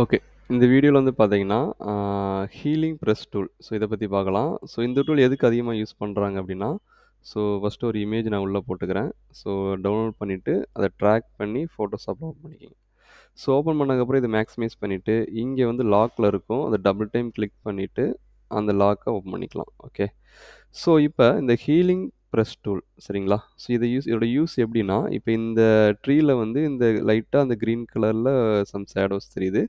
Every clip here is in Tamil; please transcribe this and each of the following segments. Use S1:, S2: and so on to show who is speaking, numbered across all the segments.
S1: ஓகே. இந்த வீடியோவில் வந்து பார்த்தீங்கன்னா, ஹீலிங் ப்ரெஸ் டூல். ஸோ இதை பற்றி பார்க்கலாம். ஸோ இந்த டூல் எதுக்கு அதிகமாக யூஸ் பண்ணுறாங்க அப்படின்னா ஸோ ஃபஸ்ட்டு ஒரு இமேஜ் நான் உள்ளே போட்டுக்கிறேன். ஸோ டவுன்லோட் பண்ணிவிட்டு அதை ட்ராக் பண்ணி ஃபோட்டோஷாப்ல ஓப்பன் பண்ணிக்கங்க. ஸோ ஓப்பன் பண்ணதுக்கப்புறம் இதை மேக்ஸிமைஸ் பண்ணிவிட்டு இங்கே வந்து லாக்கில் இருக்கும். அதை டபுள் டைம் கிளிக் பண்ணிவிட்டு அந்த லாக்கை ஓப்பன் பண்ணிக்கலாம். ஓகே. ஸோ இப்போ இந்த ஹீலிங் ப்ரெஸ் டூல் சரிங்களா ஸோ இதை யூஸ் இதோட யூஸ் எப்படின்னா இப்போ இந்த ட்ரீயில் வந்து இந்த லைட்டாக அந்த க்ரீன் கலரில் சம் ஷேடோஸ் தெரியுது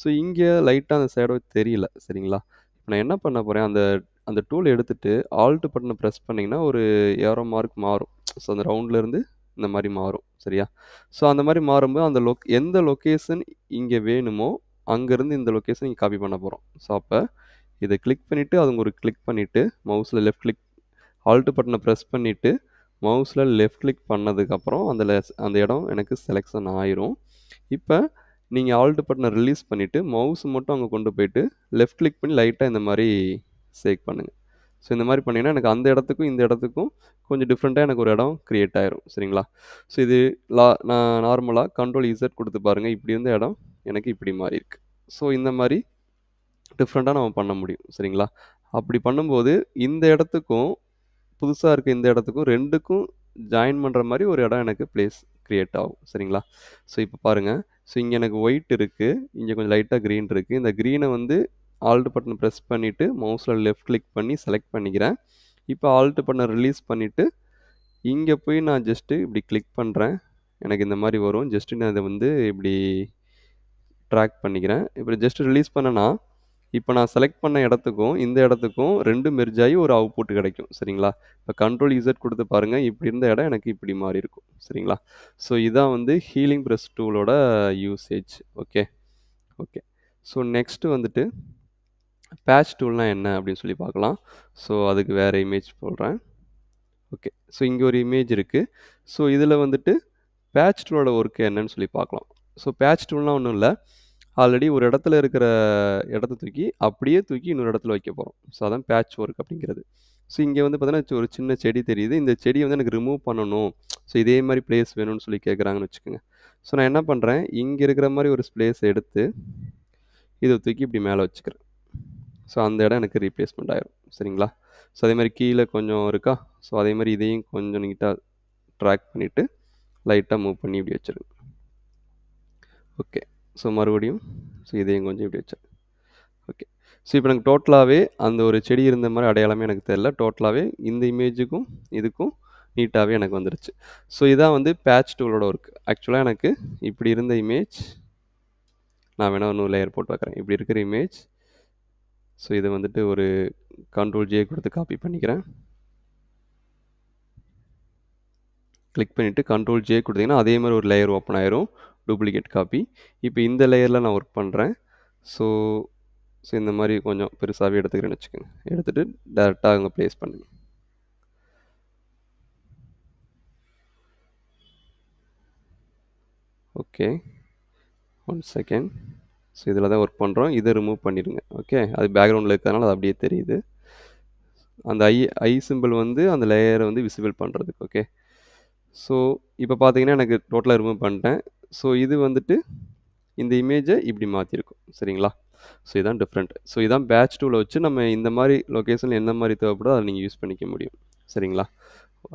S1: ஸோ இங்கே லைட்டாக அந்த ஷேடோ தெரியல சரிங்களா இப்போ நான் என்ன பண்ண போகிறேன் அந்த அந்த டூல் எடுத்துகிட்டு ஆல்ட் பட்டனை ப்ரெஸ் பண்ணிங்கன்னா ஒரு ஏரோ மார்க் மாறும் ஸோ அந்த ரவுண்ட்லேருந்து இந்த மாதிரி மாறும் சரியா ஸோ அந்த மாதிரி மாறும்போது அந்த லொக் எந்த லொக்கேஷன் இங்கே வேணுமோ அங்கேருந்து இந்த லொக்கேஷன் இங்கே காப்பி பண்ண போகிறோம் ஸோ அப்போ இதை கிளிக் பண்ணிவிட்டு அதுங்க ஒரு கிளிக் பண்ணிவிட்டு மவுஸில் லெஃப்ட் கிளிக் ஆல்ட்டு பட்டனை ப்ரெஸ் பண்ணிவிட்டு மவுஸில் லெஃப்ட் கிளிக் பண்ணதுக்கப்புறம் அந்த அந்த இடம் எனக்கு செலெக்ஷன் ஆயிரும் இப்போ நீங்கள் ஆல்ட் பட்டனை ரிலீஸ் பண்ணிவிட்டு மவுஸ் மட்டும் அங்கே கொண்டு போயிட்டு லெஃப்ட் கிளிக் பண்ணி லைட்டாக இந்த மாதிரி சேக் பண்ணுங்கள் ஸோ இந்த மாதிரி பண்ணிங்கன்னா எனக்கு அந்த இடத்துக்கும் இந்த இடத்துக்கும் கொஞ்சம் டிஃப்ரெண்ட்டாக எனக்கு ஒரு இடம் க்ரியேட் ஆயிரும் சரிங்களா ஸோ இது லா நான் நார்மலாக கண்ட்ரோல் இசட் கொடுத்து பாருங்கள் இப்படி இருந்த இடம் எனக்கு இப்படி மாறி இருக்குது ஸோ இந்த மாதிரி டிஃப்ரெண்ட்டாக நம்ம பண்ண முடியும் சரிங்களா அப்படி பண்ணும்போது இந்த இடத்துக்கும் புதுசாக இருக்க இந்த இடத்துக்கும் ரெண்டுக்கும் ஜாயின் பண்ணுற மாதிரி ஒரு இடம் எனக்கு பிளேஸ் க்ரியேட் ஆகும் சரிங்களா ஸோ இப்போ பாருங்கள் ஸோ இங்கே எனக்கு ஒயிட் இருக்குது இங்கே கொஞ்சம் லைட்டாக க்ரீன் இருக்குது இந்த க்ரீனை வந்து ஆல்ட் பட்டன் ப்ரெஸ் பண்ணிவிட்டு மவுஸில் லெஃப்ட் கிளிக் பண்ணி செலக்ட் பண்ணிக்கிறேன் இப்போ ஆல்ட் பட்டனை ரிலீஸ் பண்ணிவிட்டு இங்கே போய் நான் ஜஸ்ட்டு இப்படி கிளிக் பண்ணுறேன் எனக்கு இந்த மாதிரி வரும் ஜஸ்ட்டு நான் இதை வந்து இப்படி ட்ராக் பண்ணிக்கிறேன் இப்போ ஜஸ்ட் ரிலீஸ் பண்ணேன்னா இப்போ நான் செலக்ட் பண்ண இடத்துக்கும் இந்த இடத்துக்கும் ரெண்டு மெர்ஜ் ஒரு ஒரு அவுட்புட் கிடைக்கும் சரிங்களா இப்போ கண்ட்ரோல் இசட் கொடுத்து பாருங்கள் இப்படி இருந்த இடம் எனக்கு இப்படி மாறி இருக்கும் சரிங்களா ஸோ இதான் வந்து ஹீலிங் ப்ரெஸ் டூலோட usage okay okay so next வந்துட்டு பேட்ச் டூல்னால் என்ன அப்படின்னு சொல்லி பார்க்கலாம் ஸோ அதுக்கு வேறு இமேஜ் போடுறேன் ஓகே ஸோ இங்கே ஒரு இமேஜ் இருக்குது ஸோ இதில் வந்துட்டு பேட்ச் டூலோட ஒர்க்கு என்னன்னு சொல்லி பார்க்கலாம் ஸோ பேட்ச் டூல்னால் ஒன்றும் இல்லை ஆல்ரெடி ஒரு இடத்துல இருக்கிற இடத்த தூக்கி அப்படியே தூக்கி இன்னொரு இடத்துல வைக்க போகிறோம் ஸோ அதான் பேட்ச் ஒர்க் அப்படிங்கிறது ஸோ இங்கே வந்து பார்த்தீங்கன்னா ஒரு சின்ன செடி தெரியுது இந்த செடியை வந்து எனக்கு ரிமூவ் பண்ணணும் ஸோ இதே மாதிரி பிளேஸ் வேணும்னு சொல்லி கேட்குறாங்கன்னு வச்சுக்கோங்க ஸோ நான் என்ன பண்ணுறேன் இங்கே இருக்கிற மாதிரி ஒரு ஸ்ப்ளேஸ் எடுத்து இதை தூக்கி இப்படி மேலே வச்சுக்கிறேன் ஸோ அந்த இடம் எனக்கு ரீப்ளேஸ்மெண்ட் ஆயிரும் சரிங்களா ஸோ அதே மாதிரி கீழே கொஞ்சம் இருக்கா ஸோ அதே மாதிரி இதையும் கொஞ்சம் நீட்டாக ட்ராக் பண்ணிவிட்டு லைட்டாக மூவ் பண்ணி இப்படி வச்சுருங்க ஓகே ஸோ மறுபடியும் ஸோ இதையும் கொஞ்சம் இப்படி வச்சேன் ஓகே ஸோ இப்போ எனக்கு டோட்டலாகவே அந்த ஒரு செடி இருந்த மாதிரி அடையாளமே எனக்கு தெரில டோட்டலாகவே இந்த இமேஜுக்கும் இதுக்கும் நீட்டாகவே எனக்கு வந்துருச்சு ஸோ இதான் வந்து பேட்ச் டூலோட ஒர்க் ஆக்சுவலாக எனக்கு இப்படி இருந்த இமேஜ் நான் வேணால் இன்னும் லேயர் போட்டு பார்க்குறேன் இப்படி இருக்கிற இமேஜ் ஸோ இதை வந்துட்டு ஒரு கண்ட்ரோல் ஜியை கொடுத்து காப்பி பண்ணிக்கிறேன் கிளிக் பண்ணிவிட்டு கண்ட்ரோல் ஜே கொடுத்தீங்கன்னா அதே மாதிரி ஒரு லேயர் ஓப்பன் ஆயிரும் டூப்ளிகேட் காப்பி இப்போ இந்த லேயரில் நான் ஒர்க் பண்ணுறேன் ஸோ ஸோ இந்த மாதிரி கொஞ்சம் பெருசாகவே எடுத்துக்கிறேன்னு வச்சுக்கோங்க எடுத்துகிட்டு டேரெக்டாக அங்கே ப்ளேஸ் பண்ணுங்கள் ஓகே ஒன் செகண்ட் ஸோ இதில் தான் ஒர்க் பண்ணுறோம் இதை ரிமூவ் பண்ணிடுங்க ஓகே அது பேக்ரவுண்டில் இருக்கிறதுனால அது அப்படியே தெரியுது அந்த ஐ ஐ சிம்பிள் வந்து அந்த லேயரை வந்து விசிபிள் பண்ணுறதுக்கு ஓகே ஸோ இப்போ பார்த்தீங்கன்னா எனக்கு டோட்டலாக ரிமூவ் பண்ணிட்டேன் ஸோ இது வந்துட்டு இந்த இமேஜை இப்படி மாற்றிருக்கும் சரிங்களா ஸோ இதான் டிஃப்ரெண்ட் ஸோ இதான் பேட்ச் டூவில் வச்சு நம்ம இந்த மாதிரி லொக்கேஷனில் எந்த மாதிரி தேவைப்படோ அதை நீங்கள் யூஸ் பண்ணிக்க முடியும் சரிங்களா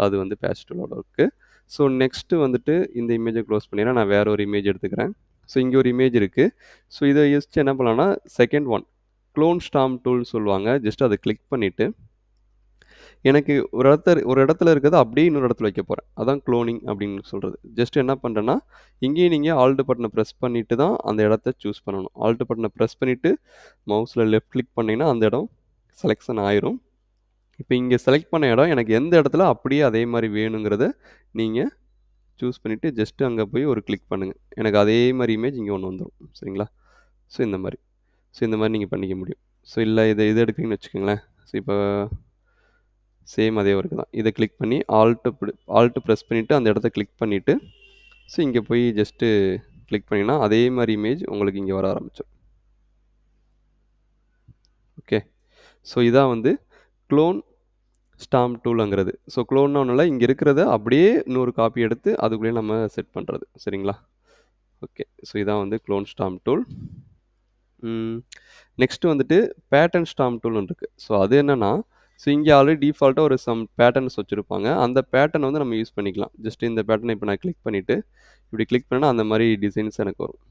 S1: அது வந்து பேட்ச் டூலோட இருக்குது ஸோ நெக்ஸ்ட்டு வந்துட்டு இந்த இமேஜை க்ளோஸ் பண்ணிடலாம் நான் வேறு ஒரு இமேஜ் எடுத்துக்கிறேன் ஸோ இங்கே ஒரு இமேஜ் இருக்குது ஸோ இதை யூஸ் என்ன பண்ணலான்னா செகண்ட் ஒன் க்ளோன் ஸ்டாம் டூல்னு சொல்லுவாங்க ஜஸ்ட் அதை கிளிக் பண்ணிவிட்டு எனக்கு ஒரு இடத்துல ஒரு இடத்துல இருக்கிறது அப்படியே இன்னொரு இடத்துல வைக்க போகிறேன் அதான் க்ளோனிங் அப்படின்னு சொல்கிறது ஜஸ்ட் என்ன பண்ணுறேன்னா இங்கேயும் நீங்கள் ஆல்ட் பட்டனை ப்ரெஸ் பண்ணிவிட்டு தான் அந்த இடத்த சூஸ் பண்ணணும் ஆல்ட் பட்டனை ப்ரெஸ் பண்ணிவிட்டு மவுஸில் லெஃப்ட் கிளிக் பண்ணிங்கன்னா அந்த இடம் செலெக்ஷன் ஆயிரும் இப்போ இங்கே செலக்ட் பண்ண இடம் எனக்கு எந்த இடத்துல அப்படியே அதே மாதிரி வேணுங்கிறத நீங்கள் சூஸ் பண்ணிவிட்டு ஜஸ்ட்டு அங்கே போய் ஒரு கிளிக் பண்ணுங்கள் எனக்கு அதே மாதிரி இமேஜ் இங்கே ஒன்று வந்துடும் சரிங்களா ஸோ இந்த மாதிரி ஸோ இந்த மாதிரி நீங்கள் பண்ணிக்க முடியும் ஸோ இல்லை இதை இது எடுக்கிறீங்கன்னு வச்சுக்கோங்களேன் ஸோ இப்போ சேம் அதே ஒர்க்கு தான் இதை கிளிக் பண்ணி ஆல்ட்டு ஆல்ட்டு ப்ரெஸ் பண்ணிவிட்டு அந்த இடத்த கிளிக் பண்ணிவிட்டு ஸோ இங்கே போய் ஜஸ்ட்டு கிளிக் பண்ணிங்கன்னா அதே மாதிரி இமேஜ் உங்களுக்கு இங்கே வர ஆரம்பிச்சிடும் ஓகே ஸோ இதான் வந்து க்ளோன் ஸ்டாம்ப் டூலுங்கிறது ஸோ க்ளோன் ஒன்றும் இங்கே இருக்கிறத அப்படியே இன்னொரு காப்பி எடுத்து அதுக்குள்ளேயே நம்ம செட் பண்ணுறது சரிங்களா ஓகே ஸோ இதான் வந்து க்ளோன் ஸ்டாம்ப் டூல் நெக்ஸ்ட்டு வந்துட்டு பேட்டன் ஸ்டாம்ப் டூல்னு இருக்குது ஸோ அது என்னென்னா ஸோ இங்கே ஆல்ரெடி டிஃபால்ட்டாக ஒரு சம் பேட்டர்ன்ஸ் வச்சுருப்பாங்க அந்த பேட்டர்னை வந்து நம்ம யூஸ் பண்ணிக்கலாம் ஜஸ்ட் இந்த பேட்டர்னை இப்போ நான் கிளிக் பண்ணிவிட்டு இப்படி கிளிக் பண்ணால் அந்த மாதிரி டிசைன்ஸ் எனக்கு வரும்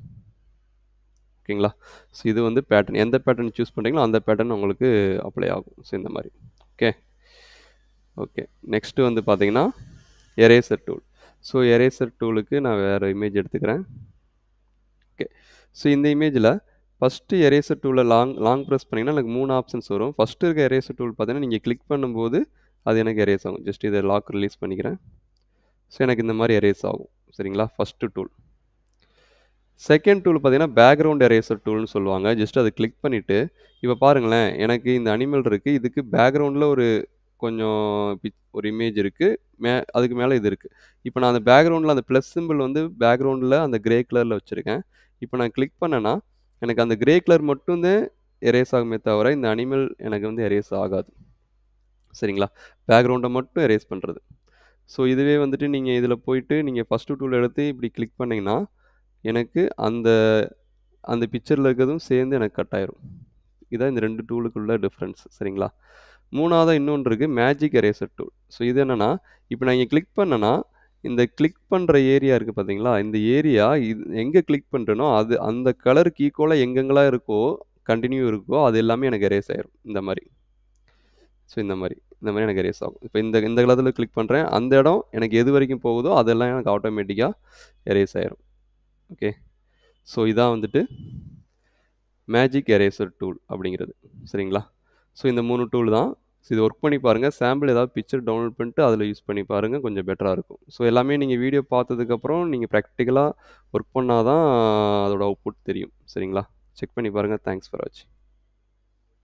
S1: ஓகேங்களா ஸோ இது வந்து பேட்டர்ன் எந்த பேட்டர்ன் சூஸ் பண்ணுறீங்களோ அந்த பேட்டர்ன் உங்களுக்கு அப்ளை ஆகும் ஸோ இந்த மாதிரி ஓகே ஓகே நெக்ஸ்ட்டு வந்து பார்த்தீங்கன்னா எரேசர் டூல் ஸோ எரேசர் டூலுக்கு நான் வேறு இமேஜ் எடுத்துக்கிறேன் ஓகே ஸோ இந்த இமேஜில் ஃபஸ்ட்டு எரேசர் டூலில் லாங் லாங் ப்ரெஸ் பண்ணிங்கன்னா எனக்கு மூணு ஆப்ஷன்ஸ் வரும் ஃபஸ்ட்டு இருக்க எரேசர் டூல் பார்த்தீங்கன்னா நீங்கள் கிளிக் பண்ணும்போது அது எனக்கு எரேஸ் ஆகும் ஜஸ்ட் இதை லாக் ரிலீஸ் பண்ணிக்கிறேன் ஸோ எனக்கு இந்த மாதிரி எரேஸ் ஆகும் சரிங்களா ஃபஸ்ட்டு டூல் செகண்ட் டூல் பார்த்தீங்கன்னா பேக்ரவுண்ட் எரேசர் டூல்னு சொல்லுவாங்க ஜஸ்ட் அதை கிளிக் பண்ணிவிட்டு இப்போ பாருங்களேன் எனக்கு இந்த அனிமல் இருக்குது இதுக்கு பேக்ரவுண்டில் ஒரு கொஞ்சம் பிச் ஒரு இமேஜ் இருக்குது மே அதுக்கு மேலே இது இருக்குது இப்போ நான் அந்த பேக்ரவுண்டில் அந்த ப்ளஸ் சிம்பிள் வந்து பேக்ரவுண்டில் அந்த க்ரே கலரில் வச்சுருக்கேன் இப்போ நான் கிளிக் பண்ணேன்னா எனக்கு அந்த கிரே கலர் மட்டும்தான் எரேஸ் ஆகுமே தவிர இந்த அனிமல் எனக்கு வந்து எரேஸ் ஆகாது சரிங்களா பேக்ரவுண்டை மட்டும் எரேஸ் பண்ணுறது ஸோ இதுவே வந்துட்டு நீங்கள் இதில் போயிட்டு நீங்கள் ஃபஸ்ட்டு டூல் எடுத்து இப்படி கிளிக் பண்ணிங்கன்னா எனக்கு அந்த அந்த பிக்சரில் இருக்கிறதும் சேர்ந்து எனக்கு கட் ஆயிரும் இதான் இந்த ரெண்டு டூலுக்குள்ள டிஃப்ரென்ஸ் சரிங்களா மூணாவதாக இன்னொன்று இருக்குது மேஜிக் எரேசர் டூல் ஸோ இது என்னென்னா இப்போ நான் இங்கே கிளிக் பண்ணேன்னா இந்த கிளிக் பண்ணுற ஏரியா இருக்குது பார்த்தீங்களா இந்த ஏரியா இது எங்கே கிளிக் பண்ணுறேனோ அது அந்த கலருக்கு ஈக்குவலாக எங்கெங்கெல்லாம் இருக்கோ கண்டினியூ இருக்கோ அது எல்லாமே எனக்கு எரேஸ் ஆகிரும் இந்த மாதிரி ஸோ இந்த மாதிரி இந்த மாதிரி எனக்கு எரேஸ் ஆகும் இப்போ இந்த இந்த கலத்தில் கிளிக் பண்ணுறேன் அந்த இடம் எனக்கு எது வரைக்கும் போகுதோ அதெல்லாம் எனக்கு ஆட்டோமேட்டிக்காக ரேஸ் ஆயிரும் ஓகே ஸோ இதான் வந்துட்டு மேஜிக் எரேசர் டூல் அப்படிங்கிறது சரிங்களா ஸோ இந்த மூணு டூல் தான் ஸோ இது ஒர்க் பண்ணி பாருங்கள் சாம்பிள் ஏதாவது பிக்சர் டவுன்லோட் பண்ணிட்டு அதில் யூஸ் பண்ணி பாருங்கள் கொஞ்சம் பெட்டராக இருக்கும் ஸோ எல்லாமே நீங்கள் வீடியோ பார்த்ததுக்கப்புறம் நீங்கள் ப்ராக்டிக்கலாக ஒர்க் பண்ணால் தான் அதோட அவுட்புட் தெரியும் சரிங்களா செக் பண்ணி பாருங்கள் தேங்க்ஸ் ஃபார் வாட்சிங்